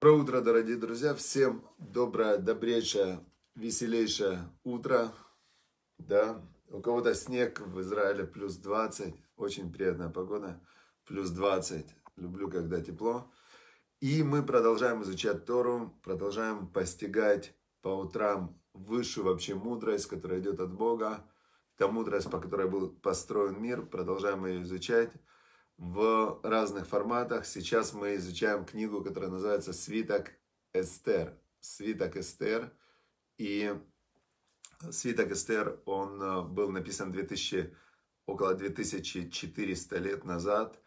Доброе утро, дорогие друзья. Всем доброе, добрейшее, веселейшее утро. Да, у кого-то снег в Израиле плюс 20. Очень приятная погода. Плюс 20. Люблю, когда тепло. И мы продолжаем изучать Тору, продолжаем постигать по утрам высшую вообще мудрость, которая идет от Бога. Та мудрость, по которой был построен мир, продолжаем ее изучать в разных форматах. Сейчас мы изучаем книгу, которая называется «Свиток Эстер». «Свиток Эстер». И «Свиток Эстер», он э, был написан 2000, около 2400 лет назад.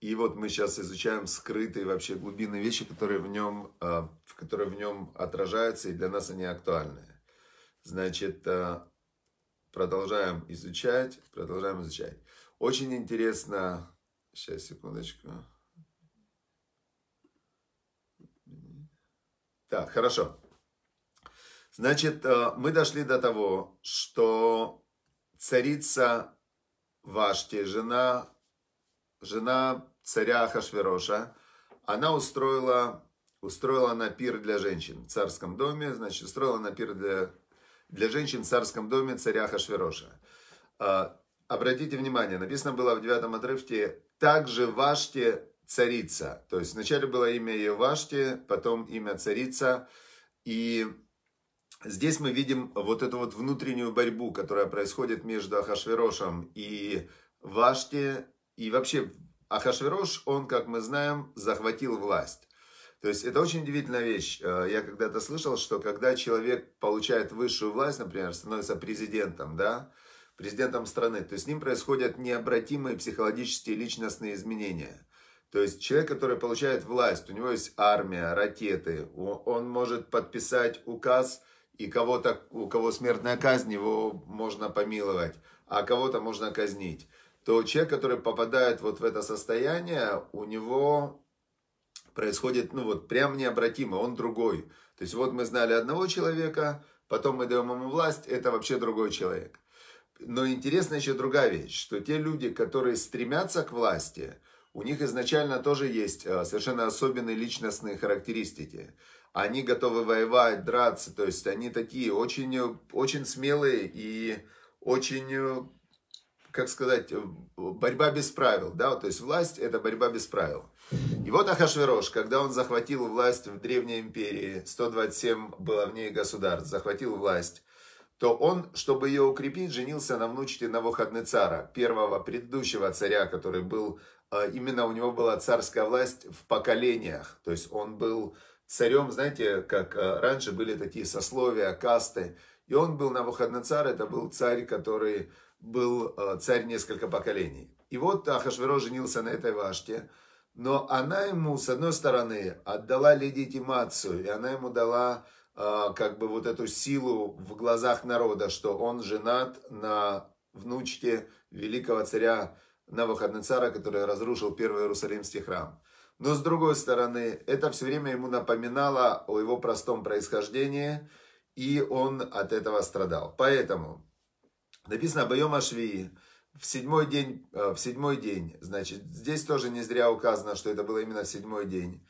И вот мы сейчас изучаем скрытые вообще глубинные вещи, которые в нем, э, в которые в нем отражаются, и для нас они актуальны. Значит, э, продолжаем изучать, продолжаем изучать. Очень интересно Сейчас, секундочку. Так, хорошо. Значит, э, мы дошли до того, что царица Вашти, жена, жена царя Хашвероша, она устроила, устроила на пир для женщин в царском доме, значит, устроила на пир для, для женщин в царском доме царя Хашвероша. Э, обратите внимание, написано было в девятом отрывке также Ваште царица. То есть вначале было имя ее Ваште, потом имя царица. И здесь мы видим вот эту вот внутреннюю борьбу, которая происходит между Ахашверошем и Ваште. И вообще Ахашверош, он, как мы знаем, захватил власть. То есть это очень удивительная вещь. Э, я когда-то слышал, что когда человек получает высшую власть, например, становится президентом, да, президентом страны, то с ним происходят необратимые психологические личностные изменения. То есть человек, который получает власть, у него есть армия, ракеты, он может подписать указ, и кого-то, у кого смертная казнь, его можно помиловать, а кого-то можно казнить. То человек, который попадает вот в это состояние, у него происходит, ну вот, прям необратимо, он другой. То есть вот мы знали одного человека, потом мы даем ему власть, это вообще другой человек. Но интересна еще другая вещь, что те люди, которые стремятся к власти, у них изначально тоже есть э, совершенно особенные личностные характеристики. Они готовы воевать, драться, то есть они такие очень, э, очень смелые и очень, э, как сказать, борьба без правил, да, то есть власть это борьба без правил. И вот Ахашверош, когда он захватил власть в Древней империи, 127 было в ней государств, захватил власть, то он, чтобы ее укрепить, женился на внучке Навуходнецара, первого предыдущего царя, который был, а, именно у него была царская власть в поколениях. То есть он был царем, знаете, как а, раньше были такие сословия, касты. И он был Навуходнецар, это был царь, который был а, царь несколько поколений. И вот Ахашверо женился на этой Вашке, но она ему, с одной стороны, отдала легитимацию, и она ему дала Э, как бы вот эту силу в глазах народа, что он женат на внучке великого царя Навуходнецара, который разрушил первый Иерусалимский храм. Но с другой стороны, это все время ему напоминало о его простом происхождении, и он от этого страдал. Поэтому написано Байома Швии, в седьмой день, э, в седьмой день, значит, здесь тоже не зря указано, что это было именно в седьмой день.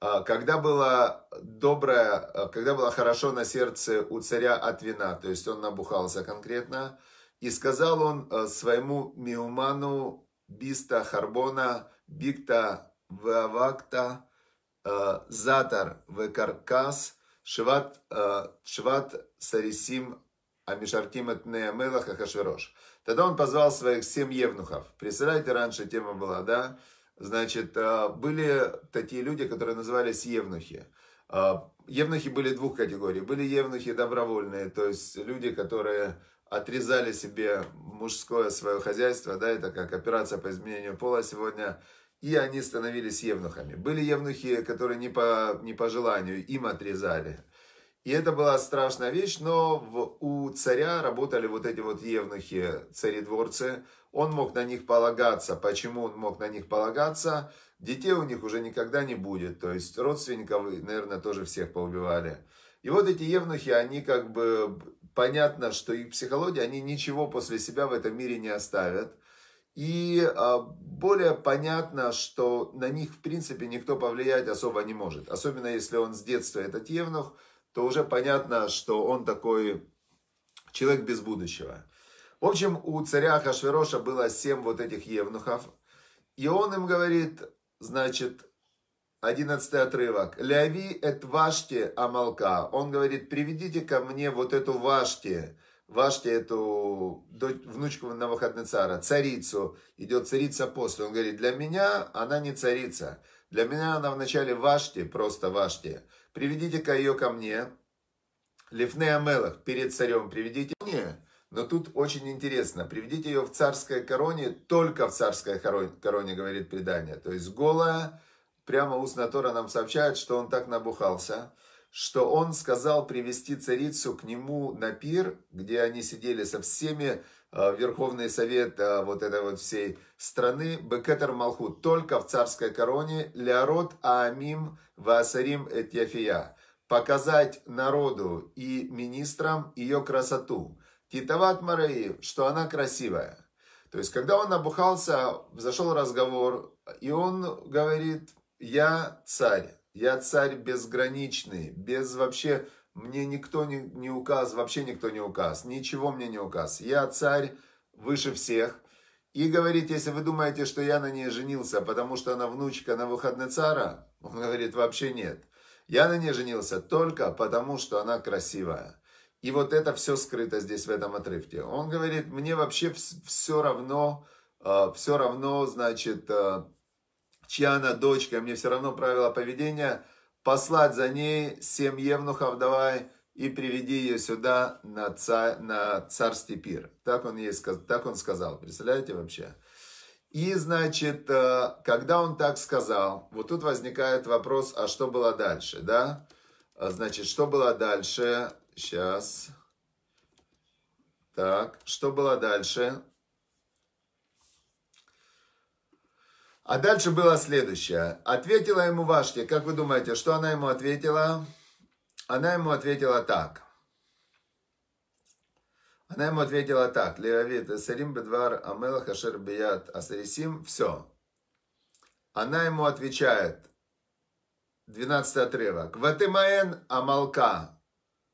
А, когда было доброе, а, когда было хорошо на сердце у царя от вина, то есть он набухался конкретно, и сказал он а, своему Миуману Биста Харбона Бикта Вавакта Затар Векаркас Шват, шват Сарисим Амишарким от Неамелаха Хашверош. Тогда он позвал своих семь евнухов. Представляете, раньше тема была, да? Значит, а, были такие люди, которые назывались евнухи. А, евнухи были двух категорий. Были евнухи добровольные, то есть люди, которые отрезали себе мужское свое хозяйство, да, это как операция по изменению пола сегодня, и они становились евнухами. Были евнухи, которые не по, не по желанию, им отрезали. И это была страшная вещь, но в, у царя работали вот эти вот евнухи, царедворцы. Он мог на них полагаться. Почему он мог на них полагаться? Детей у них уже никогда не будет. То есть родственников, наверное, тоже всех поубивали. И вот эти евнухи, они как бы... Понятно, что их психология, они ничего после себя в этом мире не оставят. И а, более понятно, что на них, в принципе, никто повлиять особо не может. Особенно, если он с детства этот евнух – то уже понятно, что он такой человек без будущего. В общем, у царя Хашвероша было семь вот этих евнухов. И он им говорит, значит, одиннадцатый отрывок. «Ляви эт ваште амалка». Он говорит, приведите ко мне вот эту ваште, ваште эту дочь, внучку на выходный цара, царицу. Идет царица после. Он говорит, для меня она не царица. Для меня она вначале ваште, просто ваште приведите-ка ее ко мне. Лифне Амелах, перед царем приведите мне. Но тут очень интересно, приведите ее в царской короне, только в царской короне, говорит предание. То есть голая, прямо устно Тора нам сообщает, что он так набухался, что он сказал привести царицу к нему на пир, где они сидели со всеми Э, Верховный Совет э, вот этой вот всей страны, Бекетер Малхут, только в царской короне, Леород Аамим Васарим Этьяфия, показать народу и министрам ее красоту. Титават Мараи, что она красивая. То есть, когда он набухался, зашел разговор, и он говорит, я царь, я царь безграничный, без вообще мне никто не, не указ, вообще никто не указ. Ничего мне не указ. Я царь выше всех. И говорит, если вы думаете, что я на ней женился, потому что она внучка на выходный цара, он говорит, вообще нет. Я на ней женился только потому, что она красивая. И вот это все скрыто здесь в этом отрывке. Он говорит, мне вообще все равно, э, все равно, значит, э, чья она дочка, мне все равно правила поведения – послать за ней семь евнухов давай и приведи ее сюда на, ца, на царский пир. Так он, ей, так он сказал, представляете вообще? И, значит, э, когда он так сказал, вот тут возникает вопрос, а что было дальше, да? Э, значит, что было дальше? Сейчас. Так, что было дальше? А дальше было следующее. Ответила ему Вашке, как вы думаете, что она ему ответила? Она ему ответила так. Она ему ответила так. Левавит, Эсерим, Бедвар, Амела, Хашер, Бият, Асарисим. Все. Она ему отвечает. 12 отрывок. Ватымаен Амалка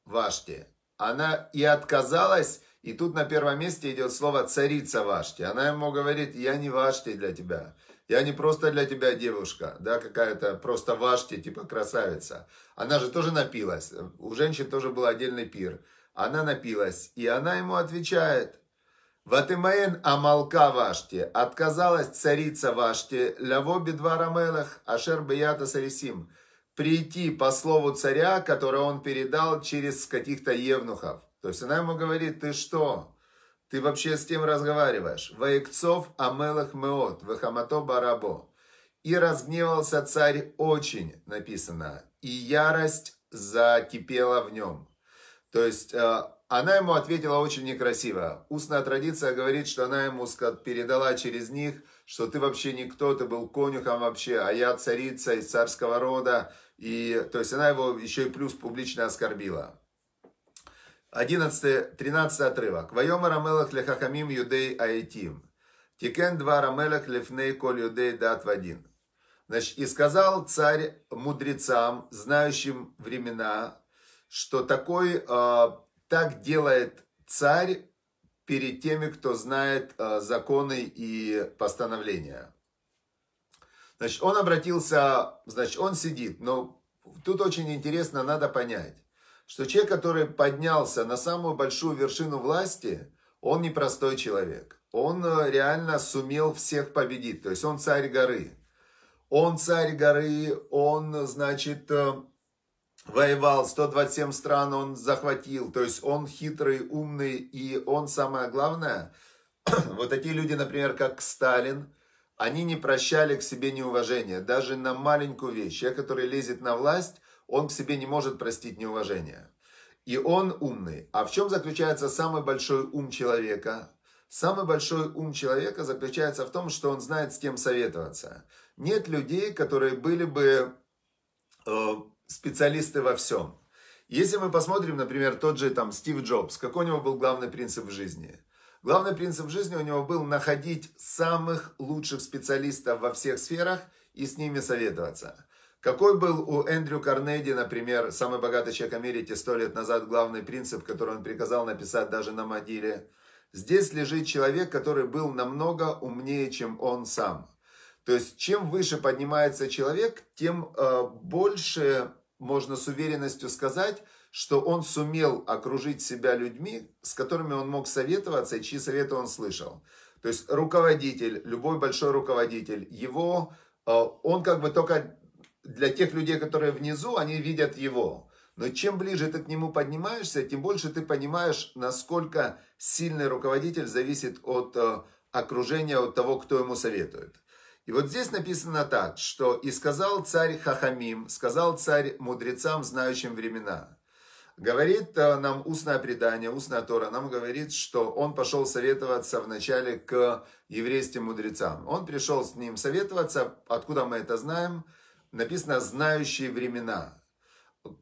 Вашти. Она и отказалась, и тут на первом месте идет слово царица Вашти. Она ему говорит, я не Вашти для тебя. Я не просто для тебя девушка, да, какая-то просто ваште типа красавица. Она же тоже напилась. У женщин тоже был отдельный пир. Она напилась, и она ему отвечает. Ватымаен амалка ваште отказалась царица ваште лаво бедва рамелах, ашер бията сарисим, прийти по слову царя, которое он передал через каких-то евнухов. То есть она ему говорит, ты что, ты вообще с тем разговариваешь? Воекцов Амелах Меот, Вахамато Барабо. И разгневался царь очень, написано, и ярость закипела в нем. То есть э, она ему ответила очень некрасиво. Устная традиция говорит, что она ему передала через них, что ты вообще никто, ты был конюхом вообще, а я царица из царского рода. И, то есть она его еще и плюс публично оскорбила. 11-13 отрывок. «Вайомар рамелах лехахамим юдей аитим, тикен два Рамелах лефней коль юдей дат вадин». Значит, и сказал царь мудрецам, знающим времена, что такой, э, так делает царь перед теми, кто знает э, законы и постановления. Значит, он обратился, значит, он сидит, но тут очень интересно, надо понять что человек, который поднялся на самую большую вершину власти, он непростой человек. Он э, реально сумел всех победить. То есть он царь горы. Он царь горы, он, значит, э, воевал, 127 стран он захватил. То есть он хитрый, умный, и он, самое главное, вот такие люди, например, как Сталин, они не прощали к себе неуважения, даже на маленькую вещь. Человек, который лезет на власть, он к себе не может простить неуважение. И он умный. А в чем заключается самый большой ум человека? Самый большой ум человека заключается в том, что он знает, с кем советоваться. Нет людей, которые были бы э, специалисты во всем. Если мы посмотрим, например, тот же там Стив Джобс, какой у него был главный принцип в жизни? Главный принцип в жизни у него был находить самых лучших специалистов во всех сферах и с ними советоваться. Какой был у Эндрю Карнеди, например, самый богатый человек Америки сто лет назад, главный принцип, который он приказал написать даже на могиле? Здесь лежит человек, который был намного умнее, чем он сам. То есть, чем выше поднимается человек, тем э, больше можно с уверенностью сказать, что он сумел окружить себя людьми, с которыми он мог советоваться и чьи советы он слышал. То есть руководитель, любой большой руководитель, его, э, он как бы только для тех людей, которые внизу, они видят его. Но чем ближе ты к нему поднимаешься, тем больше ты понимаешь, насколько сильный руководитель зависит от э, окружения, от того, кто ему советует. И вот здесь написано так, что «И сказал царь Хахамим, сказал царь мудрецам, знающим времена». Говорит э, нам устное предание, устная Тора, нам говорит, что он пошел советоваться вначале к еврейским мудрецам. Он пришел с ним советоваться, откуда мы это знаем – написано «знающие времена».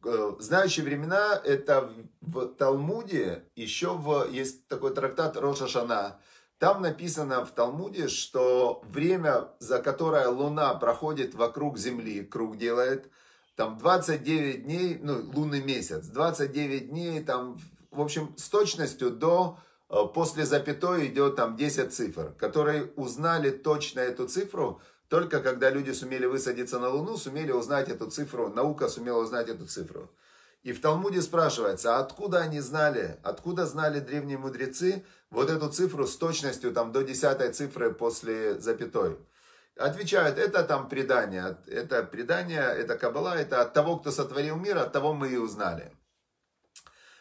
Э, «Знающие времена» – это в Талмуде, еще в, есть такой трактат Роша Шана. Там написано в Талмуде, что время, за которое Луна проходит вокруг Земли, круг делает, там 29 дней, ну, лунный месяц, 29 дней, там, в общем, с точностью до э, после запятой идет там 10 цифр, которые узнали точно эту цифру – только когда люди сумели высадиться на Луну, сумели узнать эту цифру, наука сумела узнать эту цифру. И в Талмуде спрашивается, а откуда они знали, откуда знали древние мудрецы вот эту цифру с точностью там до десятой цифры после запятой. Отвечают, это там предание, это предание, это кабала, это от того, кто сотворил мир, от того мы и узнали.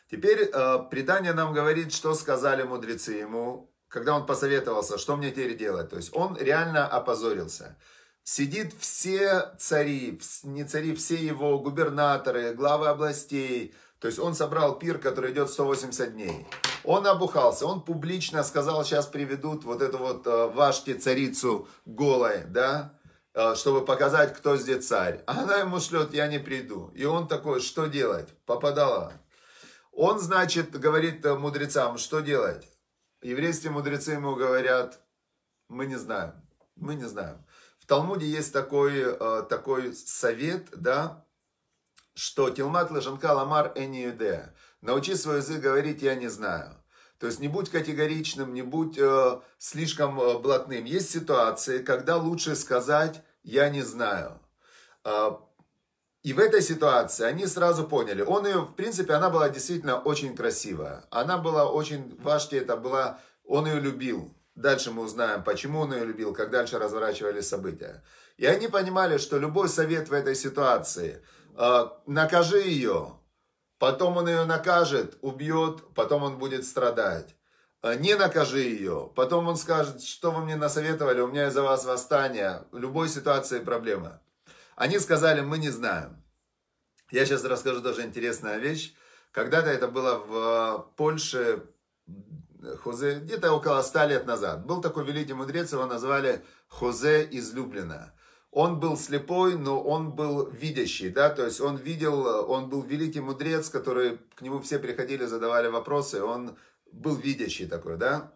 Теперь э, предание нам говорит, что сказали мудрецы ему, когда он посоветовался, что мне теперь делать. То есть он реально опозорился. Сидит все цари, не цари, все его губернаторы, главы областей. То есть он собрал пир, который идет 180 дней. Он обухался, он публично сказал, сейчас приведут вот эту вот э, вашки царицу голой, да, э, чтобы показать, кто здесь царь. А она ему шлет, я не приду. И он такой, что делать? Попадала. Он, значит, говорит э, мудрецам, что делать? еврейские мудрецы ему говорят, мы не знаем, мы не знаем. В Талмуде есть такой, э, такой совет, да, что Тилмат Лежанка Ламар Эниюде. Научи свой язык говорить «я не знаю». То есть не будь категоричным, не будь э, слишком э, блатным. Есть ситуации, когда лучше сказать «я не знаю». Э, и в этой ситуации они сразу поняли. Он ее, в принципе, она была действительно очень красивая. Она была очень, Вашки это была, он ее любил. Дальше мы узнаем, почему он ее любил, как дальше разворачивались события. И они понимали, что любой совет в этой ситуации, э, накажи ее, потом он ее накажет, убьет, потом он будет страдать. Э, не накажи ее. Потом он скажет, что вы мне насоветовали, у меня из-за вас восстание. В любой ситуации проблема. Они сказали, мы не знаем. Я сейчас расскажу даже интересная вещь. Когда-то это было в э, Польше, Хозе, где-то около ста лет назад. Был такой великий мудрец, его назвали Хозе из Он был слепой, но он был видящий, да, то есть он видел, э, он был великий мудрец, который, к нему все приходили, задавали вопросы, он был видящий такой, да.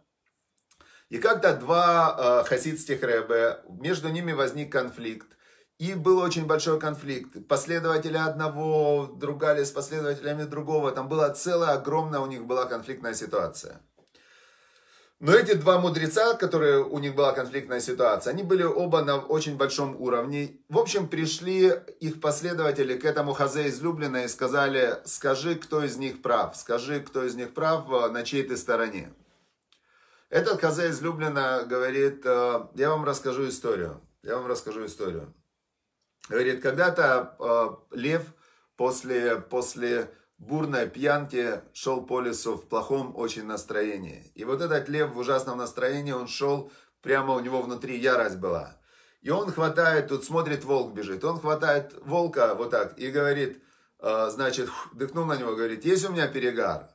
И как-то два э, хасидских рэбе, между ними возник конфликт, и был очень большой конфликт. Последователи одного другали с последователями другого. Там была целая огромная у них была конфликтная ситуация. Но эти два мудреца, которые у них была конфликтная ситуация, они были оба на очень большом уровне. В общем, пришли их последователи к этому Хазе излюбленной и сказали, скажи, кто из них прав, скажи, кто из них прав, э, на чьей ты стороне. Этот Хазе излюбленно говорит, «Э, я вам расскажу историю, я вам расскажу историю. Говорит, когда-то э, лев после, после бурной пьянки шел по лесу в плохом очень настроении. И вот этот лев в ужасном настроении, он шел, прямо у него внутри ярость была. И он хватает, тут смотрит, волк бежит. Он хватает волка вот так и говорит, э, значит, дыхнул на него, говорит, есть у меня перегар?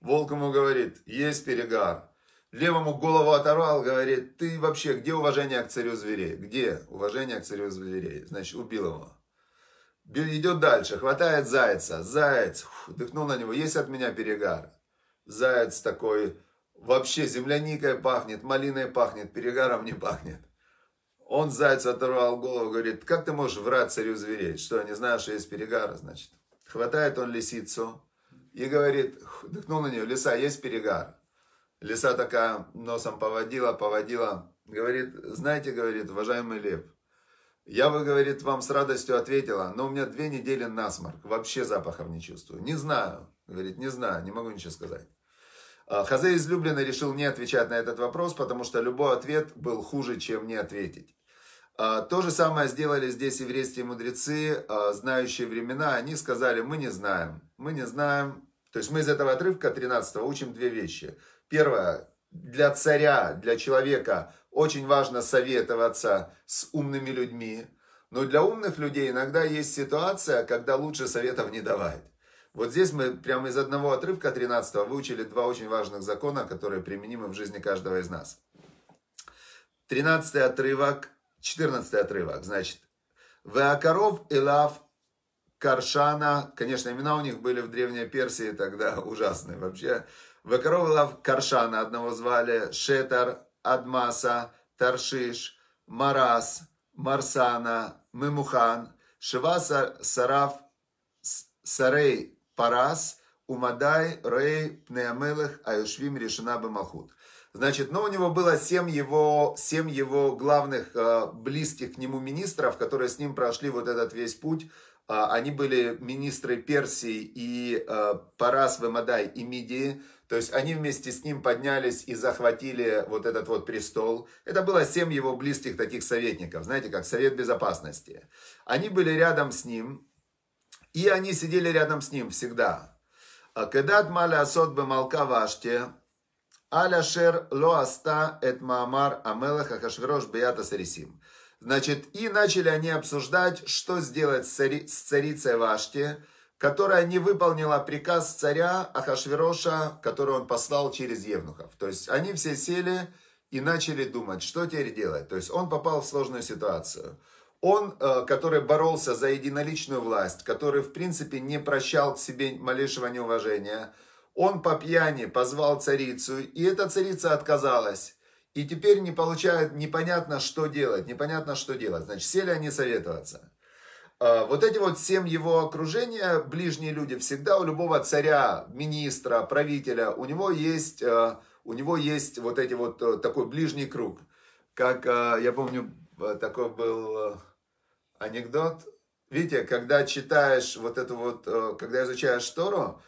Волк ему говорит, есть перегар. Левому голову оторвал, говорит, ты вообще, где уважение к царю зверей? Где уважение к царю зверей? Значит, убил его. Идет дальше, хватает зайца. Заяц, фу, дыхнул на него, есть от меня перегар. Заяц такой, вообще земляникой пахнет, малиной пахнет, перегаром не пахнет. Он зайца оторвал голову, говорит, как ты можешь врать царю зверей? Что, не знаешь, что есть перегара, значит? Хватает он лисицу и говорит, дыхнул на нее, лиса, есть перегар. Лиса такая носом поводила, поводила. Говорит, знаете, говорит, уважаемый Лев, я бы, говорит, вам с радостью ответила, но у меня две недели насморк, вообще запахов не чувствую. Не знаю, говорит, не знаю, не могу ничего сказать. А, Хазе излюбленно решил не отвечать на этот вопрос, потому что любой ответ был хуже, чем не ответить. А, то же самое сделали здесь еврейские мудрецы, а, знающие времена. Они сказали, мы не знаем, мы не знаем. То есть мы из этого отрывка 13 учим две вещи – Первое. Для царя, для человека очень важно советоваться с умными людьми. Но для умных людей иногда есть ситуация, когда лучше советов не давать. Вот здесь мы прямо из одного отрывка 13 выучили два очень важных закона, которые применимы в жизни каждого из нас. 13 отрывок, 14 отрывок, значит, Веакаров Илав Каршана, конечно, имена у них были в Древней Персии тогда ужасные вообще, Выкролов Каршана одного звали, Шетар, Адмаса, Таршиш, Марас, Марсана, Мемухан, Шиваса Сараф, Сарей Парас, Умадай, Рей, Пнеамелых, Аюшвим, Решина Бамахут. Значит, но ну, у него было семь его, семь его главных э, близких к нему министров, которые с ним прошли вот этот весь путь. Э, они были министры Персии и э, Парас, Вемадай и Мидии. То есть они вместе с ним поднялись и захватили вот этот вот престол. Это было семь его близких таких советников, знаете, как Совет Безопасности. Они были рядом с ним, и они сидели рядом с ним всегда. Кедат маля асот бемалка ваште, аля шер лоаста эт маамар амелах ахашвирош беята сарисим. Значит, и начали они обсуждать, что сделать с царицей Ваште, которая не выполнила приказ царя Ахашвероша, который он послал через Евнухов. То есть они все сели и начали думать, что теперь делать. То есть он попал в сложную ситуацию. Он, э, который боролся за единоличную власть, который, в принципе, не прощал к себе малейшего неуважения, он по пьяни позвал царицу, и эта царица отказалась. И теперь не получают непонятно, что делать, непонятно, что делать. Значит, сели они советоваться. А, вот эти вот всем его окружения, ближние люди, всегда у любого царя, министра, правителя, у него есть, а, у него есть вот эти вот э, такой ближний круг. Как, а, я помню, э, такой был э, анекдот. Видите, когда читаешь вот эту вот, когда изучаешь Тору,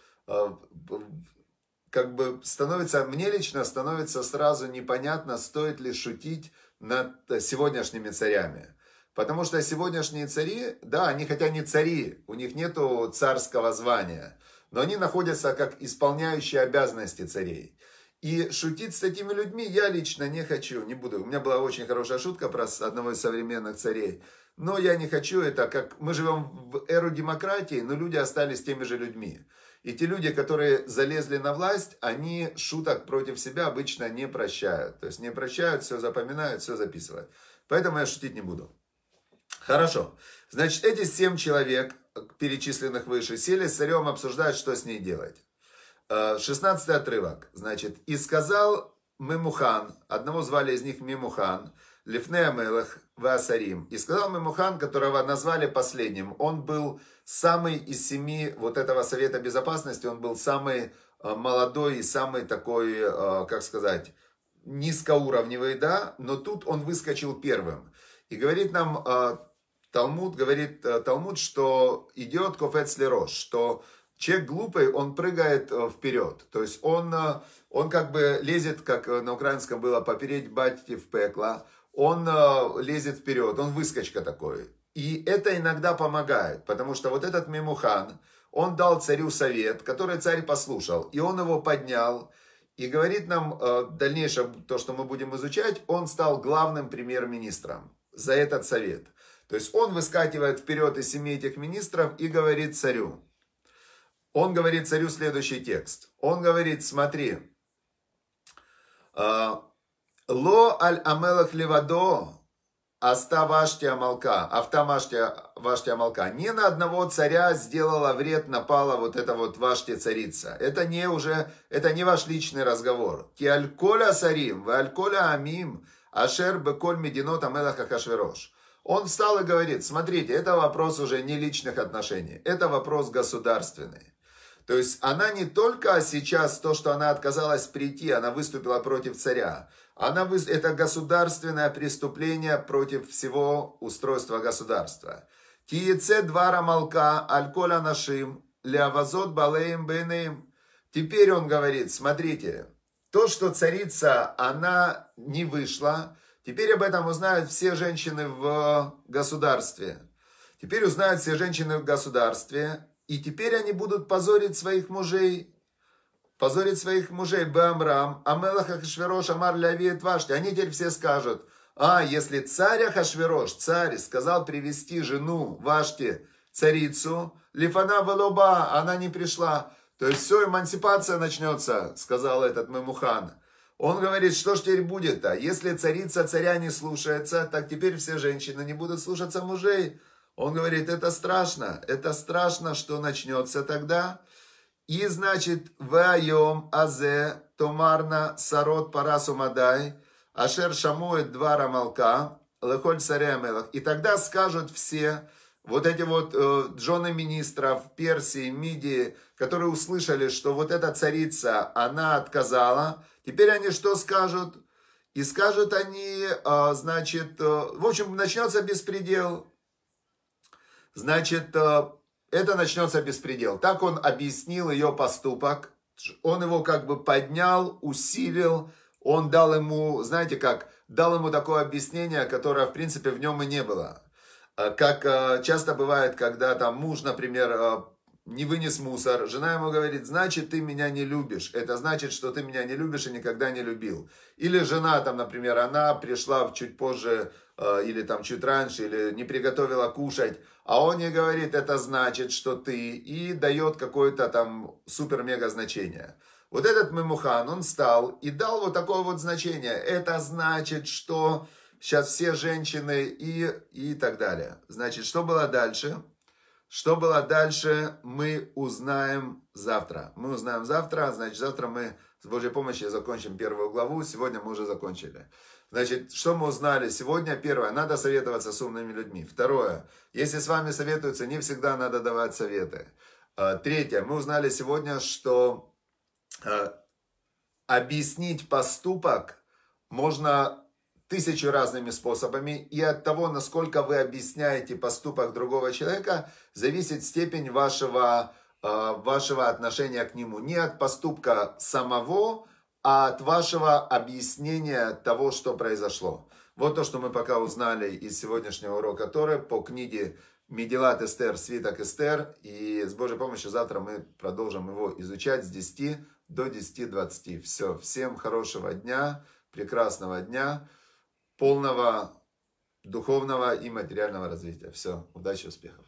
как бы становится, мне лично становится сразу непонятно, стоит ли шутить над сегодняшними царями. Потому что сегодняшние цари, да, они хотя не цари, у них нету царского звания, но они находятся как исполняющие обязанности царей. И шутить с такими людьми я лично не хочу, не буду. У меня была очень хорошая шутка про одного из современных царей. Но я не хочу это, как мы живем в эру демократии, но люди остались теми же людьми. И те люди, которые залезли на власть, они шуток против себя обычно не прощают. То есть не прощают, все запоминают, все записывают. Поэтому я шутить не буду. Хорошо. Значит, эти семь человек, перечисленных выше, сели с царем обсуждать, что с ней делать. Э, шестнадцатый отрывок. Значит, и сказал Мемухан, одного звали из них Мемухан, Лифне Амелах Васарим. И сказал Мемухан, которого назвали последним, он был самый из семи вот этого Совета Безопасности, он был самый э, молодой и самый такой, э, как сказать, низкоуровневый, да, но тут он выскочил первым. И говорит нам э, Талмуд, говорит э, Талмуд, что идиот кофец лерош, что человек глупый, он прыгает э, вперед. То есть он, э, он как бы лезет, как э, на украинском было, попереть батьки в пекла. Он э, лезет вперед, он выскочка такой. И это иногда помогает, потому что вот этот мемухан, он дал царю совет, который царь послушал, и он его поднял, и говорит нам в э, дальнейшем, то, что мы будем изучать, он стал главным премьер-министром за этот совет. То есть он выскакивает вперед из семи этих министров и говорит царю. Он говорит царю следующий текст. Он говорит, смотри, «А, Ло аль амелах левадо, аста ваште амалка, авта ваште, ваште амалка. Ни на одного царя сделала вред, напала вот эта вот ваште царица. Это не уже, это не ваш личный разговор. Ки аль коля сарим, вы аль коля амим, Ашер беколь мединот амелах Ахашверош. Он встал и говорит, смотрите, это вопрос уже не личных отношений, это вопрос государственный. То есть она не только сейчас, то, что она отказалась прийти, она выступила против царя. Она вы... Это государственное преступление против всего устройства государства. Тиеце двара малка, альколя нашим, лявазот балеем бенеем. Теперь он говорит, смотрите, то, что царица, она не вышла, теперь об этом узнают все женщины в государстве. Теперь узнают все женщины в государстве, и теперь они будут позорить своих мужей, позорить своих мужей Бамрам, Амелах Ахашверош, Амар Лявиет Вашти. Они теперь все скажут, а если царь Ахашверош, царь, сказал привести жену Вашти, царицу, Лифана Валоба, она не пришла, то есть все, эмансипация начнется, сказал этот Мемухан. Он говорит, что ж теперь будет-то? Если царица царя не слушается, так теперь все женщины не будут слушаться мужей. Он говорит, это страшно, это страшно, что начнется тогда. И значит, ваем азе томарна сарот парасу мадай, ашер шамует два рамалка, лехоль царя И тогда скажут все, вот эти вот э, Джоны министров Персии, Мидии, которые услышали, что вот эта царица, она отказала, теперь они что скажут? И скажут они, э, значит, э, в общем, начнется беспредел. Значит, э, это начнется беспредел. Так он объяснил ее поступок. Он его как бы поднял, усилил, он дал ему, знаете как, дал ему такое объяснение, которое, в принципе, в нем и не было Э, как э, часто бывает, когда там муж, например, э, не вынес мусор, жена ему говорит, значит, ты меня не любишь. Это значит, что ты меня не любишь и никогда не любил. Или жена, там, например, она пришла чуть позже или там чуть раньше, или не приготовила кушать, а он ей говорит, это значит, что ты, и дает какое-то там супер-мега значение. Вот этот Мимухан, он стал и дал вот такое вот значение. Это значит, что сейчас все женщины и, и так далее. Значит, что было дальше? Что было дальше, мы узнаем завтра. Мы узнаем завтра, значит, завтра мы с Божьей помощью закончим первую главу. Сегодня мы уже закончили. Значит, что мы узнали сегодня? Первое, надо советоваться с умными людьми. Второе, если с вами советуются, не всегда надо давать советы. А, третье, мы узнали сегодня, что а, объяснить поступок можно тысячи разными способами, и от того, насколько вы объясняете поступок другого человека, зависит степень вашего, э, вашего отношения к нему. Не от поступка самого, а от вашего объяснения того, что произошло. Вот то, что мы пока узнали из сегодняшнего урока Торы по книге Медилат Эстер, Свиток Эстер. И с Божьей помощью завтра мы продолжим его изучать с 10 до 10.20. Все, всем хорошего дня, прекрасного дня полного духовного и материального развития. Все, удачи, успехов.